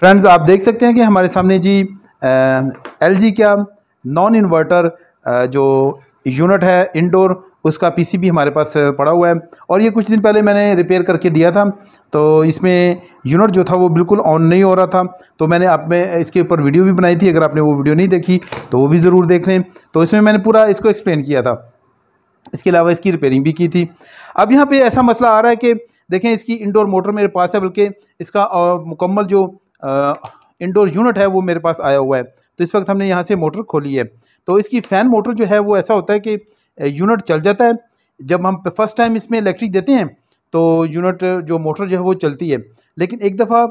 friends आप देख सकते हैं कि हमारे सामने जी एल जी का नॉन इन्वर्टर जो यूनिट है इंडोर उसका पीसीबी हमारे पास पड़ा हुआ है और ये कुछ दिन पहले मैंने रिपेयर करके दिया था तो इसमें यूनिट जो था वो बिल्कुल ऑन नहीं हो रहा था तो मैंने आप में इसके ऊपर वीडियो भी बनाई थी अगर आपने वो वीडियो नहीं देखी तो वो भी ज़रूर देख लें तो इसमें मैंने पूरा इसको एक्सप्लेन किया था इसके अलावा इसकी रिपेयरिंग भी की थी अब यहाँ पे ऐसा मसला आ रहा है कि देखें इसकी इंडोर मोटर मेरे पास है बल्कि इसका मुकम्मल जो इंडोर यूनिट है वो मेरे पास आया हुआ है तो इस वक्त हमने यहाँ से मोटर खोली है तो इसकी फ़ैन मोटर जो है वो ऐसा होता है कि यूनिट चल जाता है जब हम फर्स्ट टाइम इसमें इलेक्ट्रिक देते हैं तो यूनिट जो मोटर जो है वो चलती है लेकिन एक दफ़ा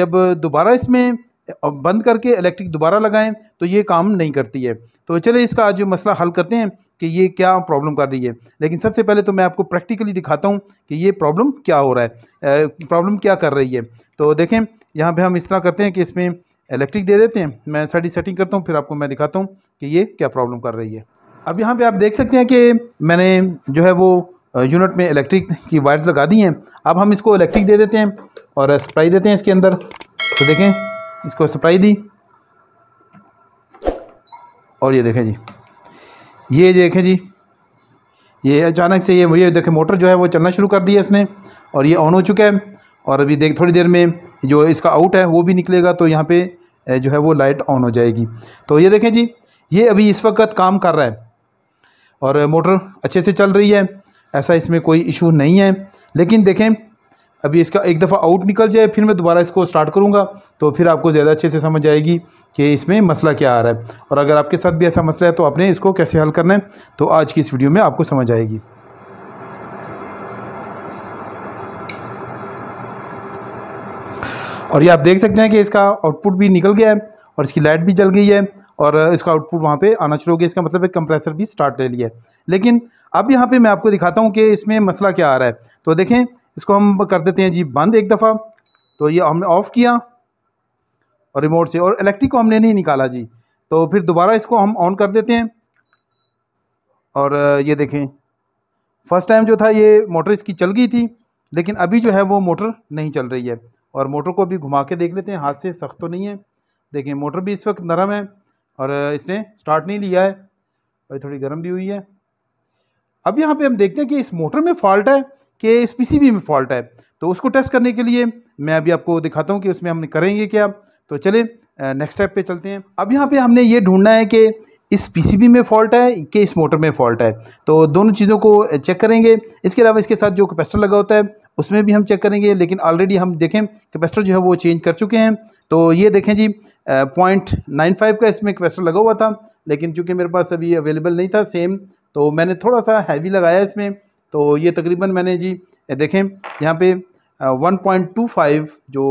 जब दोबारा इसमें और बंद करके इलेक्ट्रिक दोबारा लगाएं तो ये काम नहीं करती है तो चलिए इसका आज मसला हल करते हैं कि ये क्या प्रॉब्लम कर रही है लेकिन सबसे पहले तो मैं आपको प्रैक्टिकली दिखाता हूँ कि ये प्रॉब्लम क्या हो रहा है प्रॉब्लम क्या कर रही है तो देखें यहाँ पर हम इस तरह करते हैं कि इसमें इलेक्ट्रिक दे देते हैं मैं सारी सेटिंग करता हूँ फिर आपको मैं दिखाता हूँ कि ये क्या प्रॉब्लम कर रही है अब यहाँ पर आप देख सकते हैं कि मैंने जो है वो यूनिट में इलेक्ट्रिक की वायर्स लगा दी हैं अब हम इसको इलेक्ट्रिक दे देते हैं और सप्लाई देते हैं इसके अंदर तो देखें इसको सप्लाई दी और ये देखें जी ये देखें जी ये अचानक से ये ये देखें मोटर जो है वो चलना शुरू कर दिया इसने और ये ऑन हो चुका है और अभी देख थोड़ी देर में जो इसका आउट है वो भी निकलेगा तो यहाँ पे जो है वो लाइट ऑन हो जाएगी तो ये देखें जी ये अभी इस वक्त काम कर रहा है और मोटर अच्छे से चल रही है ऐसा इसमें कोई इशू नहीं है लेकिन देखें अभी इसका एक दफ़ा आउट निकल जाए फिर मैं दोबारा इसको स्टार्ट करूँगा तो फिर आपको ज़्यादा अच्छे से समझ आएगी कि इसमें मसला क्या आ रहा है और अगर आपके साथ भी ऐसा मसला है तो आपने इसको कैसे हल करना है तो आज की इस वीडियो में आपको समझ आएगी और ये आप देख सकते हैं कि इसका आउटपुट भी निकल गया है और इसकी लाइट भी जल गई है और इसका आउटपुट वहाँ पे आना शुरू हो गया इसका मतलब है कंप्रेसर भी स्टार्ट ले लिया है लेकिन अब यहाँ पे मैं आपको दिखाता हूँ कि इसमें मसला क्या आ रहा है तो देखें इसको हम कर देते हैं जी बंद एक दफ़ा तो ये हमने ऑफ़ किया और रिमोट से और इलेक्ट्रिक को हमने नहीं निकाला जी तो फिर दोबारा इसको हम ऑन कर देते हैं और ये देखें फर्स्ट टाइम जो था ये मोटर इसकी चल गई थी लेकिन अभी जो है वो मोटर नहीं चल रही है और मोटर को भी घुमा के देख लेते हैं हाथ से सख्त तो नहीं है देखें मोटर भी इस वक्त नरम है और इसने स्टार्ट नहीं लिया है और थोड़ी गर्म भी हुई है अब यहाँ पे हम देखते हैं कि इस मोटर में फॉल्ट है कि इस पी में फॉल्ट है तो उसको टेस्ट करने के लिए मैं अभी आपको दिखाता हूँ कि उसमें हम करेंगे क्या तो चले नेक्स्ट स्टेप पे चलते हैं अब यहाँ पे हमने ये ढूंढना है कि इस पीसीबी में फॉल्ट है कि इस मोटर में फॉल्ट है तो दोनों चीज़ों को चेक करेंगे इसके अलावा इसके साथ जो कैपेसिटर लगा होता है उसमें भी हम चेक करेंगे लेकिन ऑलरेडी हम देखें कैपेसिटर जो है वो चेंज कर चुके हैं तो ये देखें जी पॉइंट नाइन फाइव का इसमें कैपेसिटर लगा हुआ था लेकिन चूँकि मेरे पास अभी अवेलेबल नहीं था सेम तो मैंने थोड़ा सा हैवी लगाया इसमें तो ये तकरीबन मैंने जी देखें यहाँ पे 1.25 जो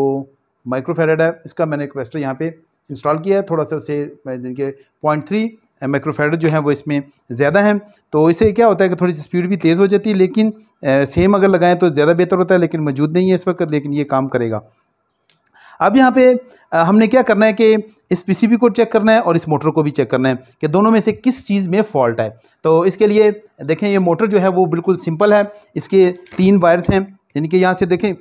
माइक्रोफेरेड है इसका मैंने क्वेस्टर यहाँ पे इंस्टॉल किया है थोड़ा सा उसे जिनके पॉइंट थ्री माइक्रोफेरेड जो है वो इसमें ज़्यादा है तो इसे क्या होता है कि थोड़ी सी स्पीड भी तेज़ हो जाती है लेकिन सेम अगर लगाएं तो ज़्यादा बेहतर होता है लेकिन मौजूद नहीं है इस वक्त लेकिन ये काम करेगा अब यहाँ पे हमने क्या करना है कि इस पीसीबी को चेक करना है और इस मोटर को भी चेक करना है कि दोनों में से किस चीज़ में फॉल्ट है तो इसके लिए देखें ये मोटर जो है वो बिल्कुल सिंपल है इसके तीन वायर्स हैं यानी कि यहाँ से देखें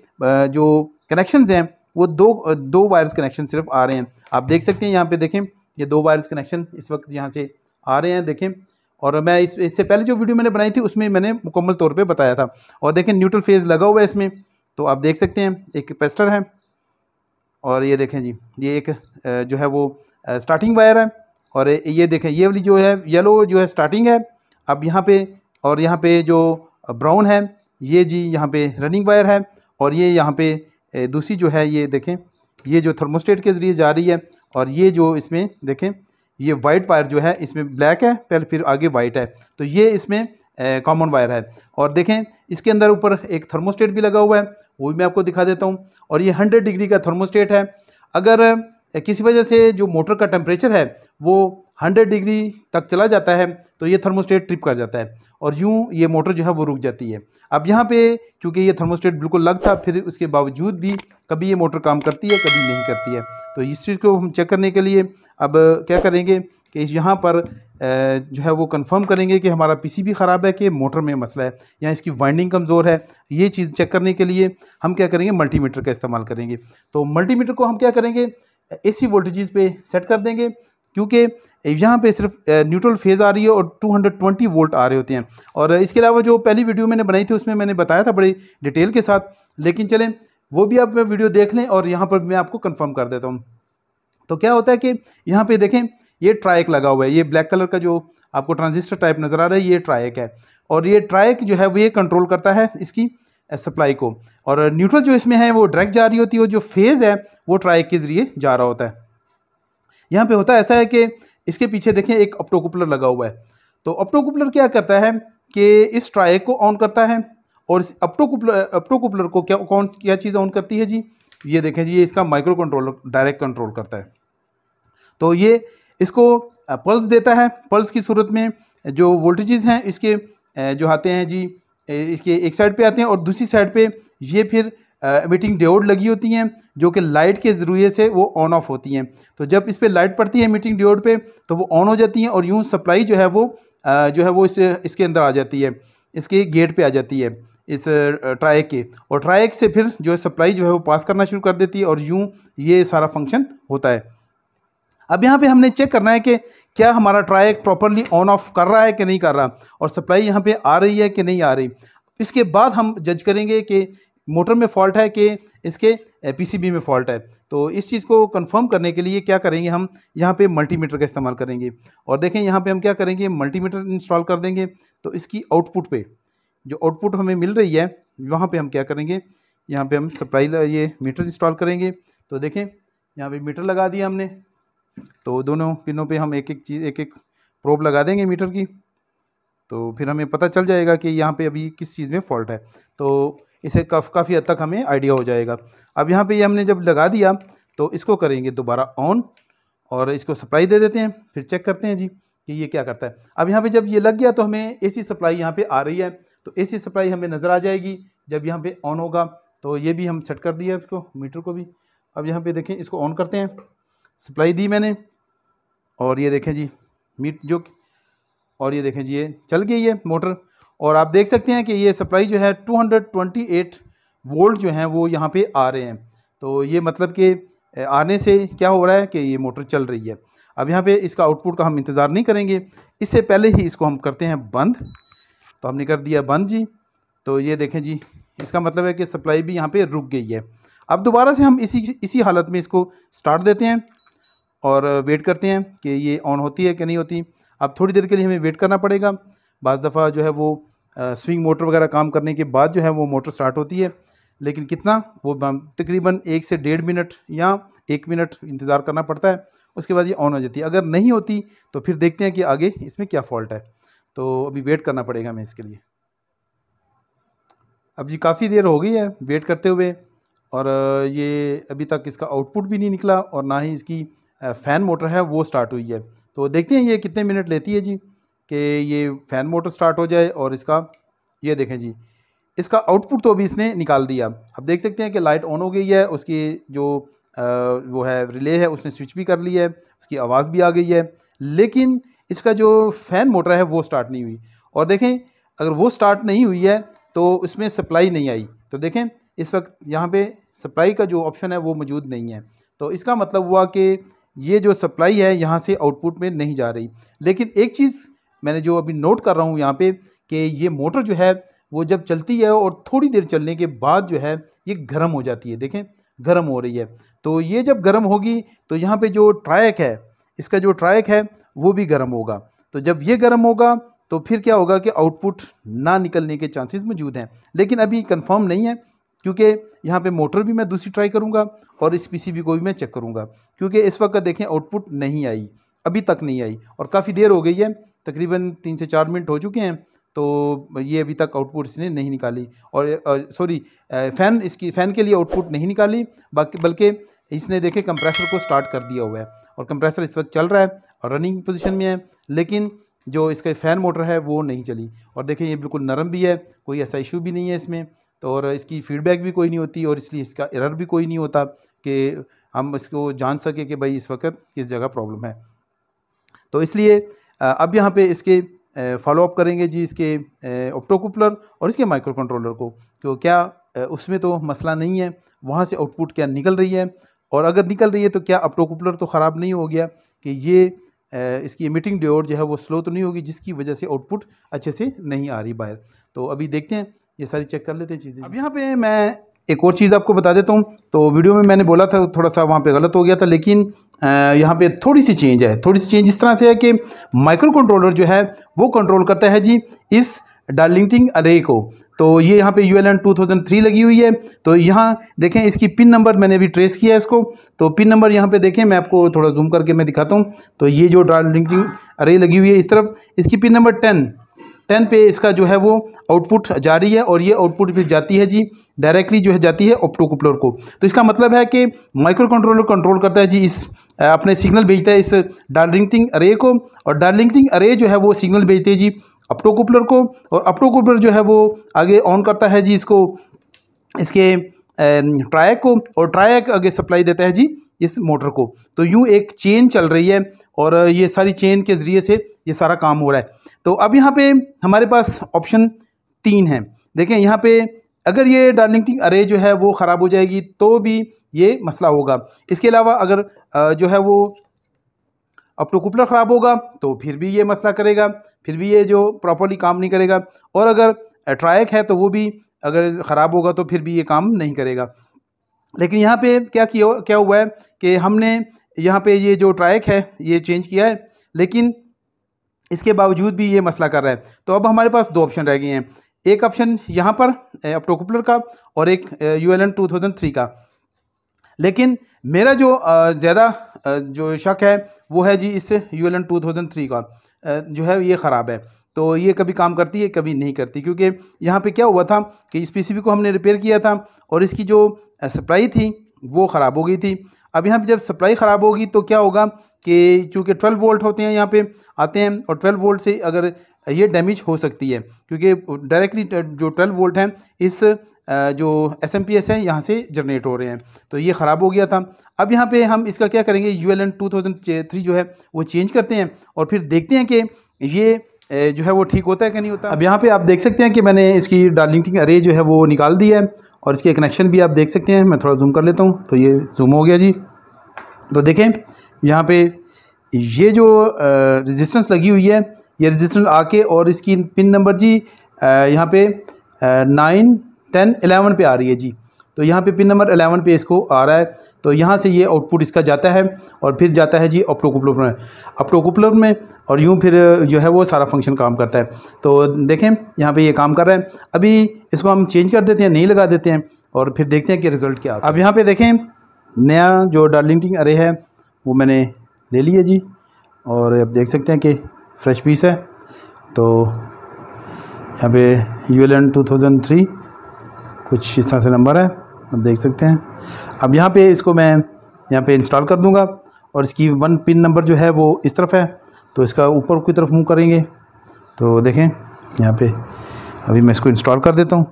जो कनेक्शन हैं वो दो दो वायर्स कनेक्शन सिर्फ आ रहे हैं आप देख सकते हैं यहाँ पर देखें ये दो वायर्स कनेक्शन इस वक्त यहाँ से आ रहे हैं देखें और मैं इस इससे पहले जो वीडियो मैंने बनाई थी उसमें मैंने मुकम्मल तौर पे बताया था और देखें न्यूट्रल फेज़ लगा हुआ है इसमें तो आप देख सकते हैं एक कैपेसिटर है और ये देखें जी ये एक जो है वो स्टार्टिंग वायर है और ये देखें ये वाली जो है येलो जो है स्टार्टिंग है अब यहाँ पे और यहाँ पे जो ब्राउन है ये जी यहाँ पे रनिंग वायर है और ये यहाँ पे दूसरी जो है ये देखें ये जो थर्मोस्टेट के ज़रिए जा रही है और ये जो इसमें देखें ये वाइट वायर जो है इसमें ब्लैक है पहले फिर आगे वाइट है तो ये इसमें कॉमन वायर है और देखें इसके अंदर ऊपर एक थर्मोस्टेट भी लगा हुआ है वो भी मैं आपको दिखा देता हूँ और ये हंड्रेड डिग्री का थर्मोस्टेट है अगर किसी वजह से जो मोटर का टेम्परेचर है वो 100 डिग्री तक चला जाता है तो ये थर्मोस्टेट ट्रिप कर जाता है और यूँ ये मोटर जो है वो रुक जाती है अब यहाँ पे चूँकि ये थर्मोस्टेट बिल्कुल लग था फिर उसके बावजूद भी कभी ये मोटर काम करती है कभी नहीं करती है तो इस चीज़ को हम चेक करने के लिए अब क्या करेंगे कि यहाँ पर जो है वो कंफर्म करेंगे कि हमारा पीसीबी ख़राब है कि मोटर में मसला है या इसकी वाइंडिंग कमज़ोर है ये चीज़ चेक करने के लिए हम क्या करेंगे मल्टीमीटर का इस्तेमाल करेंगे तो मल्टीमीटर को हम क्या करेंगे एसी वोल्टेजेस पे सेट कर देंगे क्योंकि यहाँ पे सिर्फ न्यूट्रल फेज़ आ रही है और 220 वोल्ट आ रहे होते हैं और इसके अलावा जो पहली वीडियो मैंने बनाई थी उसमें मैंने बताया था बड़ी डिटेल के साथ लेकिन चलें वो भी आप वीडियो देख लें और यहाँ पर मैं आपको कंफर्म कर देता हूँ तो क्या होता है कि यहाँ पे देखें ये ट्राइक लगा हुआ है ये ब्लैक कलर का जो आपको ट्रांजिस्टर टाइप नज़र आ रहा है ये ट्राइक है और ये ट्राइक जो है वो ये कंट्रोल करता है इसकी सप्लाई को और न्यूट्रल जो इसमें है वो डायरेक्ट जा रही होती है और जो फेज़ है वो ट्राइक के ज़रिए जा रहा होता है यहाँ पे होता ऐसा है कि इसके पीछे देखें एक ऑप्टोकुपलर लगा हुआ है तो ऑप्टोकुपलर क्या करता है कि इस ट्राइक को ऑन करता है और इस ऑप्टोकुपलर ऑप्टोकुपलर को क्या कौन क्या चीज़ ऑन करती है जी ये देखें जी ये इसका माइक्रो कंट्रोलर डायरेक्ट कंट्रोल करता है तो ये इसको पल्स देता है पल्स की सूरत में जो वोल्टेजेज हैं इसके जो आते हैं जी इसके एक साइड पर आते हैं और दूसरी साइड पर ये फिर एमिटिंग डिओड लगी होती हैं जो कि लाइट के ज़रिए से वो ऑन ऑफ होती हैं तो जब इस पर लाइट पड़ती है एमिटिंग डिओड पे तो वो ऑन हो जाती हैं और यूँ सप्लाई जो है वो जो है वो इस इसके अंदर आ जाती है इसके गेट पे आ जाती है इस ट्राइक के और ट्राइक से फिर जो है सप्लाई जो है वो पास करना शुरू कर देती है और यूँ ये सारा फंक्शन होता है अब यहाँ पे हमने चेक करना है कि क्या हमारा ट्राइक प्रॉपरली ऑन ऑफ कर रहा है कि नहीं कर रहा और सप्लाई यहाँ पे आ रही है कि नहीं आ रही इसके बाद हम जज करेंगे कि मोटर में फॉल्ट है कि इसके पीसीबी में फॉल्ट है तो इस चीज़ को कंफर्म करने के लिए क्या करेंगे हम यहाँ पे मल्टीमीटर का इस्तेमाल करेंगे और देखें यहाँ पे हम क्या करेंगे मल्टीमीटर इंस्टॉल कर देंगे तो इसकी आउटपुट पे जो आउटपुट हमें मिल रही है वहाँ पे हम क्या करेंगे यहाँ पे हम सप्लाई ये मीटर इंस्टॉल करेंगे तो देखें यहाँ पर मीटर लगा दिया हमने तो दोनों पिनों पर हम एक एक चीज़ एक एक प्रोब लगा देंगे मीटर की तो फिर हमें पता चल जाएगा कि यहाँ पर अभी किस चीज़ में फॉल्ट है तो इसे कफ काफ़ी हद तक हमें आइडिया हो जाएगा अब यहाँ पे ये हमने जब लगा दिया तो इसको करेंगे दोबारा ऑन और इसको सप्लाई दे देते हैं फिर चेक करते हैं जी कि ये क्या करता है अब यहाँ पे जब ये लग गया तो हमें एसी सप्लाई यहाँ पे आ रही है तो एसी सप्लाई हमें नज़र आ जाएगी जब यहाँ पर ऑन होगा तो ये भी हम सेट कर दिया इसको मीटर को भी अब यहाँ पर देखें इसको ऑन करते हैं सप्लाई दी मैंने और ये देखें जी मीट जो और ये देखें जी ये चल गई है मोटर और आप देख सकते हैं कि ये सप्लाई जो है 228 वोल्ट जो हैं वो यहाँ पे आ रहे हैं तो ये मतलब कि आने से क्या हो रहा है कि ये मोटर चल रही है अब यहाँ पे इसका आउटपुट का हम इंतज़ार नहीं करेंगे इससे पहले ही इसको हम करते हैं बंद तो हमने कर दिया बंद जी तो ये देखें जी इसका मतलब है कि सप्लाई भी यहाँ पर रुक गई है अब दोबारा से हम इसी इसी हालत में इसको स्टार्ट देते हैं और वेट करते हैं कि ये ऑन होती है कि नहीं होती अब थोड़ी देर के लिए हमें वेट करना पड़ेगा बज़ दफ़ा जो है वो स्विंग मोटर वगैरह काम करने के बाद जो है वो मोटर स्टार्ट होती है लेकिन कितना वो तकरीबन एक से डेढ़ मिनट या एक मिनट इंतज़ार करना पड़ता है उसके बाद ये ऑन हो जाती है अगर नहीं होती तो फिर देखते हैं कि आगे इसमें क्या फॉल्ट है तो अभी वेट करना पड़ेगा हमें इसके लिए अब जी काफ़ी देर हो गई है वेट करते हुए और ये अभी तक इसका आउटपुट भी नहीं निकला और ना ही इसकी फ़ैन मोटर है वो स्टार्ट हुई है तो देखते हैं ये कितने मिनट लेती है जी कि ये फ़ैन मोटर स्टार्ट हो जाए और इसका ये देखें जी इसका आउटपुट तो अभी इसने निकाल दिया अब देख सकते हैं कि लाइट ऑन हो गई है उसकी जो आ, वो है रिले है उसने स्विच भी कर ली है उसकी आवाज़ भी आ गई है लेकिन इसका जो फ़ैन मोटर है वो स्टार्ट नहीं हुई और देखें अगर वो स्टार्ट नहीं हुई है तो उसमें सप्लाई नहीं आई तो देखें इस वक्त यहाँ पे सप्लाई का जो ऑप्शन है वो मौजूद नहीं है तो इसका मतलब हुआ कि ये जो सप्लाई है यहाँ से आउटपुट में नहीं जा रही लेकिन एक चीज़ मैंने जो अभी नोट कर रहा हूँ यहाँ पे कि ये मोटर जो है वो जब चलती है और थोड़ी देर चलने के बाद जो है ये गर्म हो जाती है देखें गर्म हो रही है तो ये जब गर्म होगी तो यहाँ पे जो ट्रैक है इसका जो ट्रैक है वो भी गर्म होगा तो जब ये गर्म होगा तो फिर क्या होगा कि आउटपुट ना निकलने के चांसेस मौजूद हैं लेकिन अभी कंफर्म नहीं है क्योंकि यहाँ पे मोटर भी मैं दूसरी ट्राई करूँगा और इस पी को भी मैं चेक करूँगा क्योंकि इस वक्त देखें आउटपुट नहीं आई अभी तक नहीं आई और काफ़ी देर हो गई है तकरीबन तीन से चार मिनट हो चुके हैं तो ये अभी तक आउटपुट इसने नहीं निकाली और सॉरी फ़ैन इसकी फ़ैन के लिए आउटपुट नहीं निकाली बाकी बल्कि इसने देखे कंप्रेसर को स्टार्ट कर दिया हुआ है और कंप्रेसर इस वक्त चल रहा है और रनिंग पोजीशन में है लेकिन जो इसका फ़ैन मोटर है वो नहीं चली और देखें ये बिल्कुल नरम भी है कोई ऐसा इशू भी नहीं है इसमें तो और इसकी फ़ीडबैक भी कोई नहीं होती और इसलिए इसका एरर भी कोई नहीं होता कि हम इसको जान सकें कि भाई इस वक्त किस जगह प्रॉब्लम है तो इसलिए अब यहाँ पे इसके फॉलोअप करेंगे जी इसके ऑप्टोकुपलर और इसके माइक्रो कंट्रोलर को तो क्या उसमें तो मसला नहीं है वहाँ से आउटपुट क्या निकल रही है और अगर निकल रही है तो क्या ऑप्टोकुपलर तो ख़राब नहीं हो गया कि ये इसकी मीटिंग ड्योर जो है वो स्लो तो नहीं होगी जिसकी वजह से आउटपुट अच्छे से नहीं आ रही बाहर तो अभी देखते हैं ये सारी चेक कर लेते हैं चीज़ें अब यहाँ पे मैं एक और चीज़ आपको बता देता हूँ तो वीडियो में मैंने बोला था थोड़ा सा वहाँ पे गलत हो गया था लेकिन यहाँ पे थोड़ी सी चेंज है थोड़ी सी चेंज इस तरह से है कि माइक्रो कंट्रोलर जो है वो कंट्रोल करता है जी इस डार्लिंगटिंग अरे को तो ये यहाँ पे U L N two thousand three लगी हुई है तो यहाँ देखें इसकी पिन नंबर मैंने अभी ट्रेस किया है इसको तो पिन नंबर यहाँ पे देखें मैं आपको थोड़ा जूम करके मैं दिखाता हूँ तो ये जो डार्लिंगटिंग अरे लगी हुई है इस तरफ इसकी पिन नंबर टेन टेन पे इसका जो है वो आउटपुट जारी है और ये आउटपुट भी जाती है जी डायरेक्टली जो है जाती है ऑप्टो कपलर को तो इसका मतलब है कि माइक्रो कंट्रोलर कंट्रोल करता है जी इस अपने सिग्नल भेजता है इस डार्लिंगटिंग अरे को और डार्लिंगटिंग अरे जो है वो सिग्नल भेजते हैं जी कपलर को और कपलर जो है वो आगे ऑन करता है जी इसको इसके ट्रायक को और ट्रायक आगे सप्लाई देता है जी इस मोटर को तो यूँ एक चेन चल रही है और ये सारी चेन के ज़रिए से ये सारा काम हो रहा है तो अब यहाँ पे हमारे पास ऑप्शन तीन है देखें यहाँ पे अगर ये डार्लिंगटन अरे जो है वो ख़राब हो जाएगी तो भी ये मसला होगा इसके अलावा अगर जो है वो ऑप्टोकुपलर ख़राब होगा तो फिर भी ये मसला करेगा फिर भी ये जो प्रॉपरली काम नहीं करेगा और अगर ट्रायक है तो वो भी अगर ख़राब होगा तो फिर भी ये काम नहीं करेगा लेकिन यहाँ पे क्या किया क्या हुआ है कि हमने यहाँ पे ये जो ट्रायक है ये चेंज किया है लेकिन इसके बावजूद भी ये मसला कर रहा है तो अब हमारे पास दो ऑप्शन रह गए हैं एक ऑप्शन यहाँ पर अपटोकुपलर का और एक U L N two thousand three का लेकिन मेरा जो ज़्यादा जो शक है वो है जी इस U L N two thousand three का जो है ये ख़राब है तो ये कभी काम करती है कभी नहीं करती क्योंकि यहाँ पे क्या हुआ था कि इस पीसीबी को हमने रिपेयर किया था और इसकी जो सप्लाई थी वो ख़राब हो गई थी अब यहाँ पे जब सप्लाई ख़राब होगी तो क्या होगा कि चूँकि 12 वोल्ट होते हैं यहाँ पे आते हैं और 12 वोल्ट से अगर ये डैमेज हो सकती है क्योंकि डायरेक्टली जो 12 वोल्ट हैं इस जो एस एम पी एस है यहाँ से जनरेट हो रहे हैं तो ये ख़राब हो गया था अब यहाँ पे हम इसका क्या करेंगे U L N two thousand three जो है वो चेंज करते हैं और फिर देखते हैं कि ये जो है वो ठीक होता है कि नहीं होता अब यहाँ पे आप देख सकते हैं कि मैंने इसकी डार्लिंगटन अरे जो है वो निकाल दी है और इसके कनेक्शन भी आप देख सकते हैं मैं थोड़ा जूम कर लेता हूँ तो ये जूम हो गया जी तो देखें यहाँ पे ये जो रेजिस्टेंस लगी हुई है ये रेजिस्टेंस आके और इसकी पिन नंबर जी यहाँ पे नाइन टेन एलेवन पे आ रही है जी तो यहाँ पे पिन नंबर अलेवन पे इसको आ रहा है तो यहाँ से ये आउटपुट इसका जाता है और फिर जाता है जी ऑप्टोकुपलर में ऑप्टोकुपलर में और यूँ फिर जो है वो सारा फंक्शन काम करता है तो देखें यहाँ पे ये काम कर रहा है अभी इसको हम चेंज कर देते हैं नहीं लगा देते हैं और फिर देखते हैं कि रिज़ल्ट क्या अब यहाँ पर देखें नया जो डार्लिंग अरे है वो मैंने ले लिया जी और अब देख सकते हैं कि फ्रेश पीस है तो यहाँ पे U L N two thousand three कुछ इस तरह से नंबर है आप देख सकते हैं अब यहाँ पे इसको मैं यहाँ पे इंस्टॉल कर दूँगा और इसकी वन पिन नंबर जो है वो इस तरफ है तो इसका ऊपर की तरफ मूव करेंगे तो देखें यहाँ पे अभी मैं इसको इंस्टॉल कर देता हूँ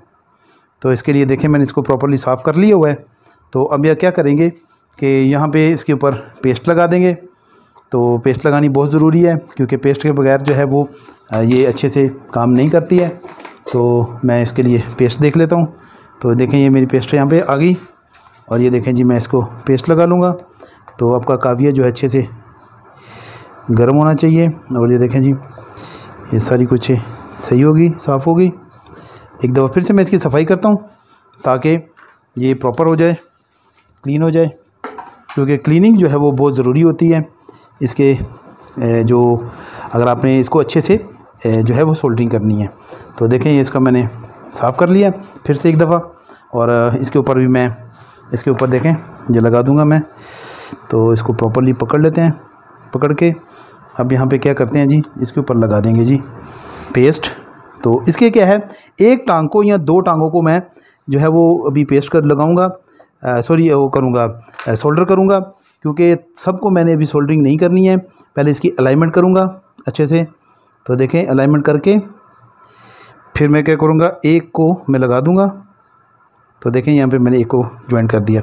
तो इसके लिए देखें मैंने इसको प्रॉपरली साफ़ कर लिया हुआ है तो अब यह क्या करेंगे कि यहाँ पर इसके ऊपर पेस्ट लगा देंगे तो पेस्ट लगानी बहुत ज़रूरी है क्योंकि पेस्ट के बगैर जो है वो ये अच्छे से काम नहीं करती है तो मैं इसके लिए पेस्ट देख लेता हूँ तो देखें ये मेरी पेस्ट यहाँ पे आ गई और ये देखें जी मैं इसको पेस्ट लगा लूँगा तो आपका काविया जो है अच्छे से गर्म होना चाहिए और ये देखें जी ये सारी कुछ सही होगी साफ़ होगी एक दफ़ा फिर से मैं इसकी सफाई करता हूँ ताकि ये प्रॉपर हो जाए क्लीन हो जाए क्योंकि क्लीनिंग जो है वो बहुत ज़रूरी होती है इसके जो अगर आपने इसको अच्छे से जो है वो सोल्डरिंग करनी है तो देखें इसका मैंने साफ़ कर लिया फिर से एक दफ़ा और इसके ऊपर भी मैं इसके ऊपर देखें ये लगा दूंगा मैं तो इसको प्रॉपरली पकड़ लेते हैं पकड़ के अब यहाँ पे क्या करते हैं जी इसके ऊपर लगा देंगे जी पेस्ट तो इसके क्या है एक टांग को या दो टांगों को मैं जो है वो अभी पेस्ट कर लगाऊंगा सॉरी वो करूँगा सोल्डर करूँगा क्योंकि सबको मैंने अभी सोल्डरिंग नहीं करनी है पहले इसकी अलाइनमेंट करूँगा अच्छे से तो देखें अलाइनमेंट करके फिर मैं क्या करूँगा एक को मैं लगा दूँगा तो देखें यहाँ पे मैंने एक को ज्वाइन कर दिया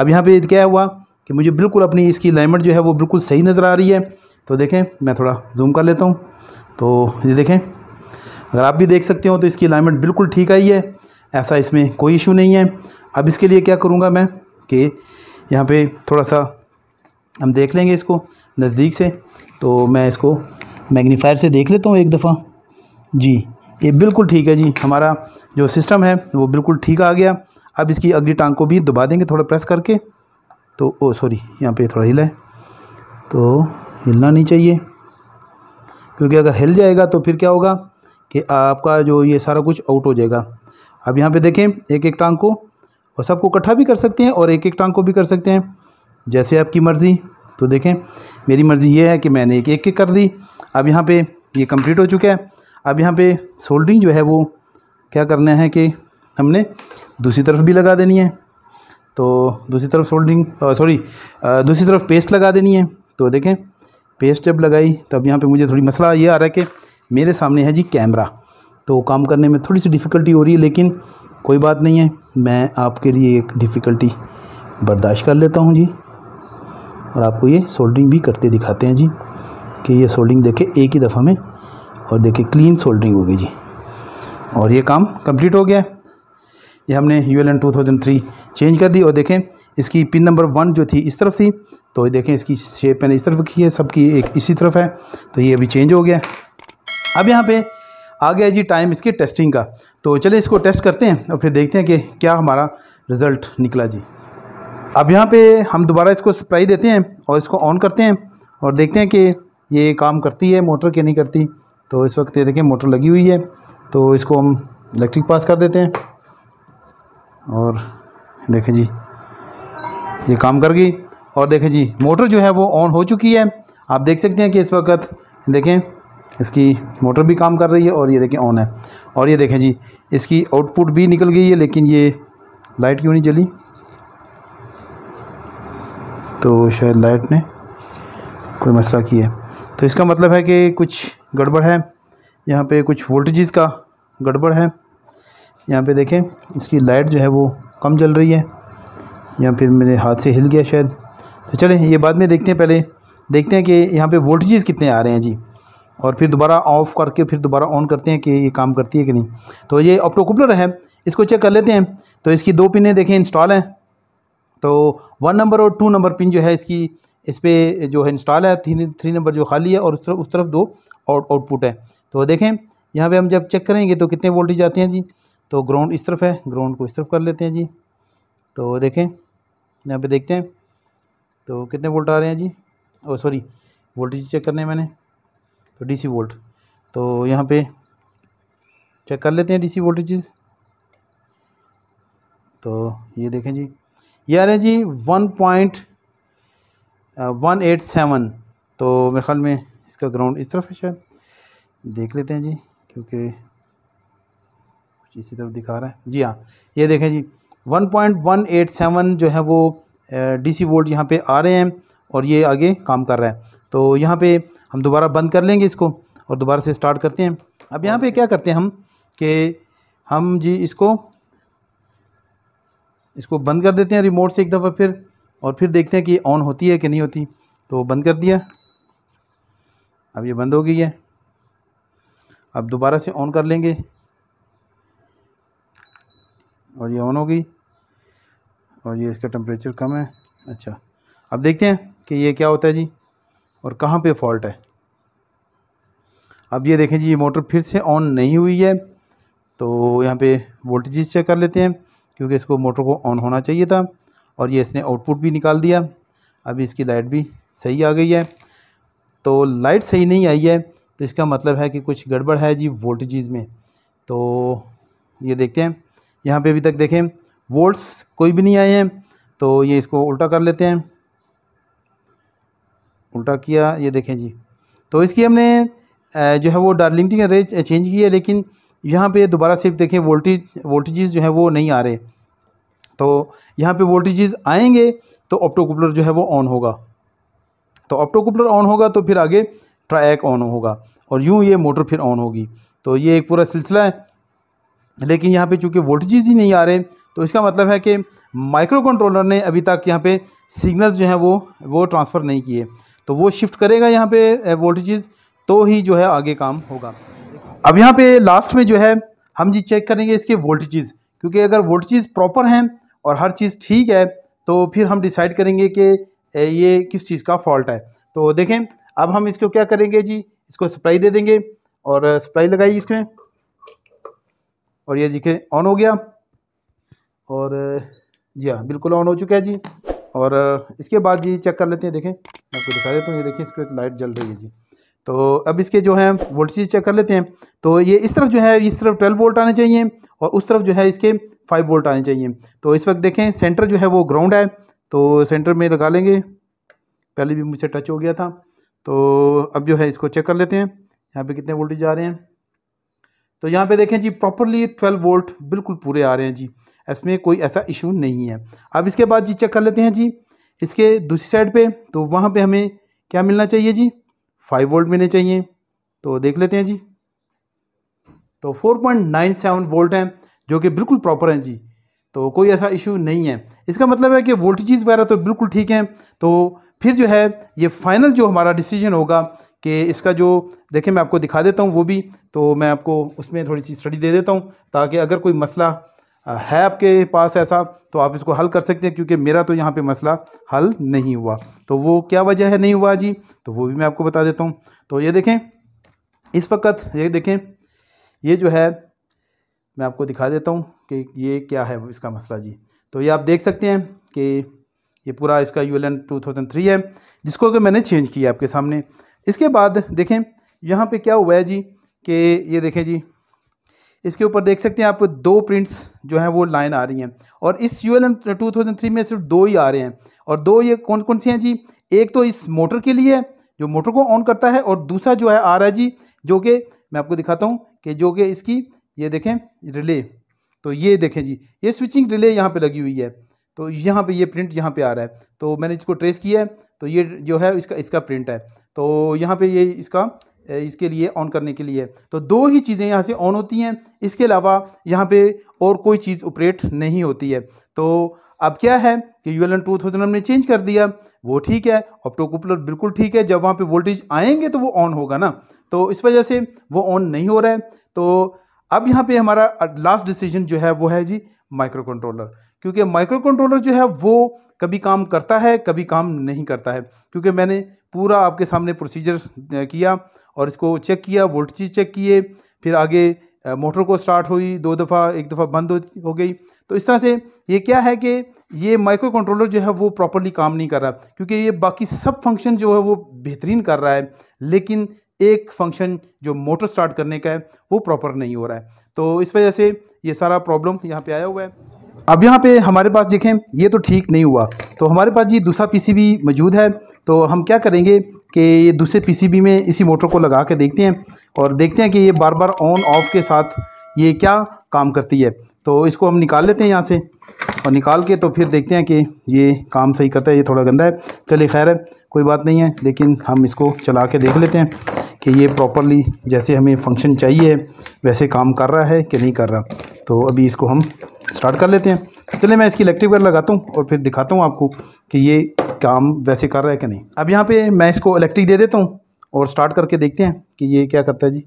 अब यहाँ पे क्या हुआ कि मुझे बिल्कुल अपनी इसकी अलाइनमेंट जो है वो बिल्कुल सही नज़र आ रही है तो देखें मैं थोड़ा जूम कर लेता हूँ तो ये देखें अगर आप भी देख सकते हो तो इसकी अलाइनमेंट बिल्कुल ठीक आई है ऐसा इसमें कोई इशू नहीं है अब इसके लिए क्या करूँगा मैं कि यहाँ पर थोड़ा सा हम देख लेंगे इसको नज़दीक से तो मैं इसको मैग्नीफायर से देख लेता हूँ एक दफ़ा जी ये बिल्कुल ठीक है जी हमारा जो सिस्टम है वो बिल्कुल ठीक आ गया अब इसकी अगली टांग को भी दबा देंगे थोड़ा प्रेस करके तो ओ सॉरी यहाँ पे थोड़ा हिला है तो हिलना नहीं चाहिए क्योंकि अगर हिल जाएगा तो फिर क्या होगा कि आपका जो ये सारा कुछ आउट हो जाएगा अब यहाँ पे देखें एक एक टांग को और सबको इकट्ठा भी कर सकते हैं और एक एक टांग को भी कर सकते हैं जैसे आपकी मर्ज़ी तो देखें मेरी मर्ज़ी ये है कि मैंने एक एक कर दी अब यहाँ पे ये कंप्लीट हो चुका है अब यहाँ पे सोल्डिंग जो है वो क्या करना है कि हमने दूसरी तरफ भी लगा देनी है तो दूसरी तरफ सोल्डिंग सॉरी दूसरी तरफ पेस्ट लगा देनी है तो देखें पेस्ट जब लगाई तब यहाँ पे मुझे थोड़ी मसला ये आ रहा है कि मेरे सामने है जी कैमरा तो काम करने में थोड़ी सी डिफ़िकल्टी हो रही है लेकिन कोई बात नहीं है मैं आपके लिए एक डिफ़िकल्टी बर्दाश्त कर लेता हूँ जी और आपको ये सोल्डिंग भी करते दिखाते हैं जी कि ये सोल्डिंग देखे एक ही दफ़ा में और देखिए क्लीन सोल्डरिंग हो गई जी और ये काम कंप्लीट हो गया ये हमने U L N two thousand three change कर दी और देखें इसकी पिन नंबर वन जो थी इस तरफ थी तो ये देखें इसकी शेप मैंने इस तरफ की है सबकी एक इसी तरफ है तो ये अभी चेंज हो गया अब यहाँ पे आ गया जी टाइम इसके टेस्टिंग का तो चले इसको टेस्ट करते हैं और फिर देखते हैं कि क्या हमारा रिज़ल्ट निकला जी अब यहाँ पे हम दोबारा इसको सप्लाई देते हैं और इसको ऑन करते हैं और देखते हैं कि ये काम करती है मोटर के नहीं करती तो इस वक्त ये देखें मोटर लगी हुई है तो इसको हम इलेक्ट्रिक पास कर देते हैं और देखें जी ये काम कर गई और देखें जी मोटर जो है वो ऑन हो चुकी है आप देख सकते हैं कि इस वक्त देखें इसकी मोटर भी काम कर रही है और ये देखें ऑन है और ये देखें जी इसकी आउटपुट भी निकल गई है लेकिन ये लाइट क्यों नहीं चली तो शायद लाइट ने कोई मसला किया तो इसका मतलब है कि कुछ गड़बड़ है यहाँ पे कुछ वोल्टेजेस का गड़बड़ है यहाँ पे देखें इसकी लाइट जो है वो कम जल रही है या फिर मेरे हाथ से हिल गया शायद तो चलें ये बाद में देखते हैं पहले देखते हैं कि यहाँ पे वोल्टेजेस कितने आ रहे हैं जी और फिर दोबारा ऑफ़ करके फिर दोबारा ऑन करते हैं कि ये काम करती है कि नहीं तो ये ऑप्टोकुपलर है इसको चेक कर लेते हैं तो इसकी दो पिनें देखें इंस्टॉल हैं तो वन नंबर और टू नंबर पिन जो है इसकी इस पर जो है इंस्टॉल है थ्री थ्री नंबर जो खाली है और उस तरफ उस तरफ दो आउट आउटपुट है तो देखें यहाँ पे हम जब चेक करेंगे तो कितने वोल्टेज आते हैं जी तो ग्राउंड इस तरफ है ग्राउंड को इस तरफ कर लेते हैं जी तो देखें यहाँ पे देखते हैं तो कितने वोल्ट आ रहे हैं जी ओ सॉरी वोल्टेज चेक करने मैंने तो सी वोल्ट तो यहाँ पर चेक कर लेते हैं सी वोल्टेज तो ये देखें जी ये आ रहे हैं जी one point one eight seven तो मेरे ख्याल में इसका ग्राउंड इस तरफ है शायद देख लेते हैं जी क्योंकि इसी तरफ दिखा रहा है जी हाँ ये देखें जी one one point eight seven जो है वो डीसी वोल्ट यहाँ पे आ रहे हैं और ये आगे काम कर रहा है तो यहाँ पे हम दोबारा बंद कर लेंगे इसको और दोबारा से स्टार्ट करते हैं अब यहाँ पे क्या करते हैं हम कि हम जी इसको इसको बंद कर देते हैं रिमोट से एक दफ़ा फिर और फिर देखते हैं कि ऑन होती है कि नहीं होती तो बंद कर दिया अब ये बंद हो गई है अब दोबारा से ऑन कर लेंगे और ये ऑन हो गई और ये इसका टेम्परेचर कम है अच्छा अब देखते हैं कि ये क्या होता है जी और कहाँ पे फॉल्ट है अब ये देखें जी ये मोटर फिर से ऑन नहीं हुई है तो यहाँ पे वोल्टेज चेक कर लेते हैं क्योंकि इसको मोटर को ऑन होना चाहिए था और ये इसने आउटपुट भी निकाल दिया अभी इसकी लाइट भी सही आ गई है तो लाइट सही नहीं आई है तो इसका मतलब है कि कुछ गड़बड़ है जी वोल्टेजेस में तो ये देखते हैं यहाँ पे अभी तक देखें वोल्ट्स कोई भी नहीं आए हैं तो ये इसको उल्टा कर लेते हैं उल्टा किया ये देखें जी तो इसकी हमने जो है वो डार्लिंग रेंज चेंज की है लेकिन यहाँ पे दोबारा सिर्फ देखें वोल्टेज वोल्टेजेस जो है वो नहीं आ रहे तो यहाँ पे वोल्टेजेस आएंगे तो ऑप्टोकूपलर जो है वो ऑन होगा तो ऑप्टोकूपलर ऑन होगा तो फिर आगे ट्रैक ऑन होगा और यूँ ये मोटर फिर ऑन होगी तो ये एक पूरा सिलसिला है लेकिन यहाँ पे चूँकि वोल्टेजेस ही नहीं आ रहे तो इसका मतलब है कि माइक्रो कंट्रोलर ने अभी तक यहाँ पे सिग्नल्स जो हैं वो वो ट्रांसफ़र नहीं किए तो वो शिफ्ट करेगा यहाँ पे वोल्टेजेस तो ही जो है आगे काम होगा अब यहाँ पे लास्ट में जो है हम जी चेक करेंगे इसके वोल्टेजेस क्योंकि अगर वोल्टेजेस प्रॉपर हैं और हर चीज़ ठीक है तो फिर हम डिसाइड करेंगे कि ये किस चीज़ का फॉल्ट है तो देखें अब हम इसको क्या करेंगे जी इसको सप्लाई दे देंगे और सप्लाई लगाई इसमें और ये देखें ऑन हो गया और जी हाँ बिल्कुल ऑन हो चुका है जी और इसके बाद जी चेक कर लेते हैं देखें आपको दिखा देता हूँ ये देखिए इसको लाइट जल रही है जी तो अब इसके जो है वोल्टेज चेक कर लेते हैं तो ये इस तरफ जो है इस तरफ 12 वोल्ट आने चाहिए और उस तरफ जो है इसके 5 वोल्ट आने चाहिए तो इस वक्त देखें सेंटर जो है वो ग्राउंड है तो सेंटर में लगा लेंगे पहले भी मुझसे टच हो गया था तो अब जो है इसको चेक कर लेते हैं यहाँ पर कितने वोल्टेज आ रहे हैं तो यहाँ पे देखें जी प्रॉपरली 12 वोल्ट बिल्कुल पूरे आ रहे हैं जी इसमें कोई ऐसा इशू नहीं है अब इसके बाद जी चेक कर लेते हैं जी इसके दूसरी साइड पे तो वहाँ पे हमें क्या मिलना चाहिए जी फाइव वोल्ट मिलने चाहिए तो देख लेते हैं जी तो four point nine seven volt हैं जो कि बिल्कुल प्रॉपर हैं जी तो कोई ऐसा इशू नहीं है इसका मतलब है कि वोल्टेजेस वगैरह तो बिल्कुल ठीक हैं तो फिर जो है ये फाइनल जो हमारा डिसीजन होगा कि इसका जो देखें मैं आपको दिखा देता हूँ वो भी तो मैं आपको उसमें थोड़ी सी स्टडी दे देता हूँ ताकि अगर कोई मसला है आपके पास ऐसा तो आप इसको हल कर सकते हैं क्योंकि मेरा तो यहाँ पे मसला हल नहीं हुआ तो वो क्या वजह है नहीं हुआ जी तो वो भी मैं आपको बता देता हूँ तो ये देखें इस वक्त ये देखें ये जो है मैं आपको दिखा देता हूँ कि ये क्या है इसका मसला जी तो ये आप देख सकते हैं कि ये पूरा इसका यू एल है जिसको कि मैंने चेंज किया आपके सामने इसके बाद देखें यहाँ पे क्या हुआ है जी कि ये देखें जी इसके ऊपर देख सकते हैं आप दो प्रिंट्स जो हैं वो लाइन आ रही हैं और इस U L two thousand three में सिर्फ दो ही आ रहे हैं और दो ये कौन कौन सी हैं जी एक तो इस मोटर के लिए है जो मोटर को ऑन करता है और दूसरा जो है आ रहा है जी जो कि मैं आपको दिखाता हूँ कि जो कि इसकी ये देखें रिले तो ये देखें जी ये स्विचिंग रिले यहाँ पर लगी हुई है तो यहाँ पे ये प्रिंट यहाँ पे आ रहा है तो मैंने इसको ट्रेस किया है तो ये जो है इसका इसका प्रिंट है तो यहाँ पे ये इसका इसके लिए ऑन करने के लिए तो दो ही चीज़ें यहाँ से ऑन होती हैं इसके अलावा यहाँ पे और कोई चीज़ ऑपरेट नहीं होती है तो अब क्या है कि U L N two thousand हमने चेंज कर दिया वो ठीक है ऑप्टोकुपलर बिल्कुल ठीक है जब वहाँ पे वोल्टेज आएंगे तो वो ऑन होगा ना तो इस वजह से वो ऑन नहीं हो रहा है तो अब यहाँ पर हमारा लास्ट डिसीजन जो है वो है जी माइक्रो कंट्रोलर क्योंकि माइक्रो कंट्रोलर जो है वो कभी काम करता है कभी काम नहीं करता है क्योंकि मैंने पूरा आपके सामने प्रोसीजर किया और इसको चेक किया वोल्टेज चेक किए फिर आगे मोटर को स्टार्ट हुई दो दफ़ा एक दफ़ा बंद हो गई तो इस तरह से ये क्या है कि ये माइक्रो कंट्रोलर जो है वो प्रॉपरली काम नहीं कर रहा क्योंकि ये बाकी सब फंक्शन जो है वो बेहतरीन कर रहा है लेकिन एक फंक्शन जो मोटर स्टार्ट करने का है वो प्रॉपर नहीं हो रहा है तो इस वजह से ये सारा प्रॉब्लम यहाँ पे आया हुआ है अब यहाँ पे हमारे पास देखें ये तो ठीक नहीं हुआ तो हमारे पास ये दूसरा पीसीबी मौजूद है तो हम क्या करेंगे कि ये दूसरे पीसीबी में इसी मोटर को लगा के देखते हैं और देखते हैं कि ये बार बार ऑन ऑफ के साथ ये क्या काम करती है तो इसको हम निकाल लेते हैं यहाँ से और निकाल के तो फिर देखते हैं कि ये काम सही करता है ये थोड़ा गंदा है चलिए खैर है कोई बात नहीं है लेकिन हम इसको चला के देख लेते हैं कि ये प्रॉपरली जैसे हमें फंक्शन चाहिए वैसे काम कर रहा है कि नहीं कर रहा तो अभी इसको हम स्टार्ट कर लेते हैं चलिए मैं इसकी इलेक्ट्रिक वायर लगाता हूँ और फिर दिखाता हूँ आपको कि ये काम वैसे कर रहा है कि नहीं अब यहाँ पे मैं इसको इलेक्ट्रिक दे देता हूँ और स्टार्ट करके देखते हैं कि ये क्या करता है जी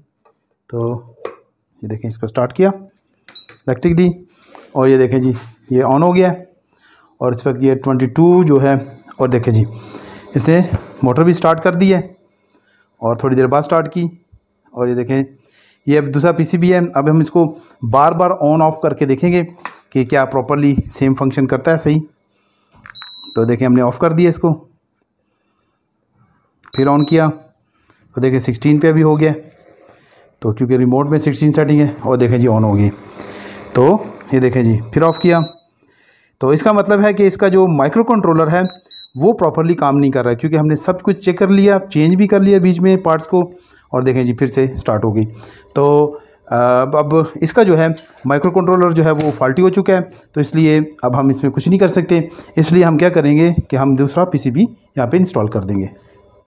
तो ये देखें इसको स्टार्ट किया इलेक्ट्रिक दी और ये देखें जी ये ऑन हो गया है और इस वक्त ये ट्वेंटी टू जो है और देखें जी इसने मोटर भी स्टार्ट कर दी है और थोड़ी देर बाद स्टार्ट की और ये देखें ये अब दूसरा पीसीबी है अब हम इसको बार बार ऑन ऑफ करके देखेंगे कि क्या प्रॉपरली सेम फंक्शन करता है सही तो देखें हमने ऑफ़ कर दिया इसको फिर ऑन किया तो देखें सिक्सटीन पे अभी हो गया तो क्योंकि रिमोट में सिक्सटीन सेटिंग है और देखें जी ऑन होगी तो ये देखें जी फिर ऑफ़ किया तो इसका मतलब है कि इसका जो माइक्रो कंट्रोलर है वो प्रॉपरली काम नहीं कर रहा है क्योंकि हमने सब कुछ चेक कर लिया चेंज भी कर लिया बीच में पार्ट्स को और देखें जी फिर से स्टार्ट हो गई तो अब इसका जो है माइक्रो कंट्रोलर जो है वो फाल्टी हो चुका है तो इसलिए अब हम इसमें कुछ नहीं कर सकते इसलिए हम क्या करेंगे कि हम दूसरा पीसीबी यहाँ पे इंस्टॉल कर देंगे